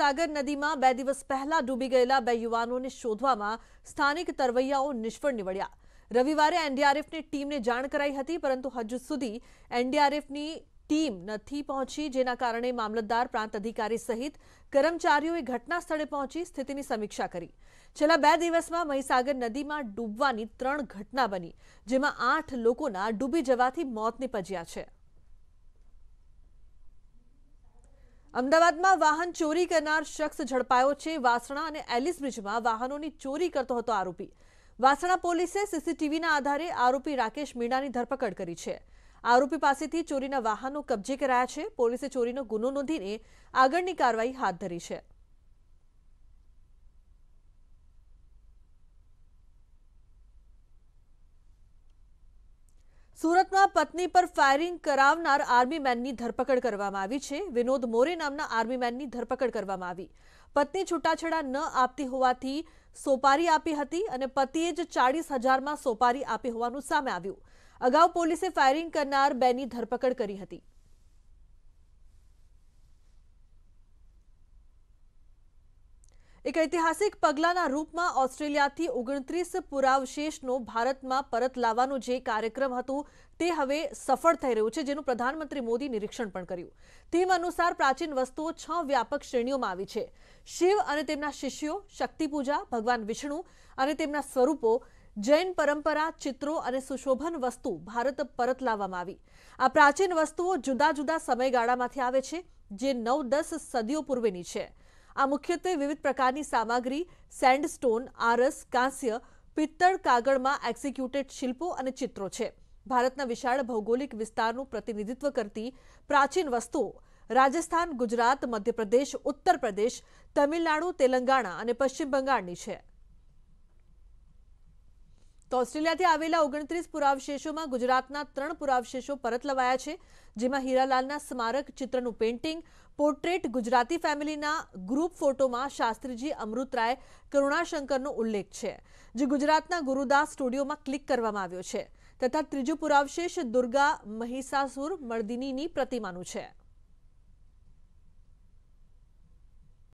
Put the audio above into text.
સાગર નદીમાં બે દિવસ પહેલા ડૂબી ગયેલા બે યુવાનોને શોધવામાં સ્થાનિક તરવૈયાઓ નિષ્ફળ નીવડ્યા રવિવારે એનડીઆરએફની ટીમને જાણ કરાઈ હતી પરંતુ હજુ સુધી એનડીઆરએફની ટીમ નથી પહોંચી જેના કારણે મામલતદાર પ્રાંત અધિકારી સહિત કર્મચારીઓએ ઘટના સ્થળે પહોંચી સ્થિતિની સમીક્ષા કરી છેલ્લા બે દિવસમાં મહીસાગર નદીમાં ડૂબવાની ત્રણ ઘટના બની જેમાં આઠ લોકોના ડૂબી જવાથી મોત નિપજ્યા છે અમદાવાદમાં વાહન ચોરી કરનાર શખ્સ ઝડપાયો છે વાસણા અને એલિસ બ્રિજમાં વાહનોની ચોરી કરતો હતો આરોપી વાસણા પોલીસે સીસીટીવીના આધારે આરોપી રાકેશ મીણાની ધરપકડ કરી છે આરોપી પાસેથી ચોરીના વાહનો કબજે કરાયા છે પોલીસે ચોરીનો ગુનો નોંધીને આગળની કાર્યવાહી હાથ ધરી છે સુરતમાં પત્ની પર ફાયરિંગ કરાવનાર આર્મીમેનની ધરપકડ કરવામાં આવી છે વિનોદ મોરે નામના આર્મીમેનની ધરપકડ કરવામાં આવી પત્ની છૂટાછેડા ન આપતી હોવાથી સોપારી આપી હતી અને પતિએ જ ચાળીસ હજારમાં સોપારી આપી હોવાનું સામે આવ્યું અગાઉ પોલીસે ફાયરિંગ કરનાર બેની ધરપકડ કરી હતી એક ઐતિહાસિક પગલાના રૂપમાં ઓસ્ટ્રેલિયાથી ઓગણત્રીસ પુરાવશેષનો ભારતમાં પરત લાવવાનો જે કાર્યક્રમ હતો તે હવે સફળ થઈ રહ્યું છે જેનું પ્રધાનમંત્રી મોદી નિરીક્ષણ પણ કર્યું થીમ અનુસાર પ્રાચીન વસ્તુઓ છ વ્યાપક શ્રેણીઓમાં આવી છે શિવ અને તેમના શિષ્યો શક્તિપૂજા ભગવાન વિષ્ણુ અને તેમના સ્વરૂપો જૈન પરંપરા ચિત્રો અને સુશોભન વસ્તુ ભારત પરત લાવવામાં આવી આ પ્રાચીન વસ્તુઓ જુદા જુદા સમયગાળામાંથી આવે છે જે નવ દસ સદીઓ પૂર્વેની છે આ મુખ્યત્વે વિવિધ પ્રકારની સામગ્રી સેન્ડસ્ટોન આરસ કાંસ્ય પિત્તળ કાગળમાં એક્ઝિક્યુટેડ શિલ્પો અને ચિત્રો છે ભારતના વિશાળ ભૌગોલિક વિસ્તારનું પ્રતિનિધિત્વ કરતી પ્રાચીન વસ્તુઓ રાજસ્થાન ગુજરાત મધ્યપ્રદેશ ઉત્તર પ્રદેશ તમિલનાડુ તેલંગાણા અને પશ્ચિમ બંગાળની છે તો ઓસ્ટ્રેલિયાથી આવેલા ઓગણત્રીસ પુરાવશેષોમાં ગુજરાતના ત્રણ પુરાવશેષો પરત લવાયા છે જેમાં હીરાલાલના સ્મારક ચિત્રનું પેઇન્ટિંગ પોર્ટ્રેટ ગુજરાતી ફેમિલીના ગ્રુપ ફોટોમાં શાસ્ત્રીજી અમૃતરાય કરુણાશંકરનો ઉલ્લેખ છે જે ગુજરાતના ગુરુદાસ સ્ટુડિયોમાં ક્લિક કરવામાં આવ્યો છે તથા ત્રીજું પુરાવશેષ દુર્ગા મહિષાસુર મળદિનીની પ્રતિમાનું છે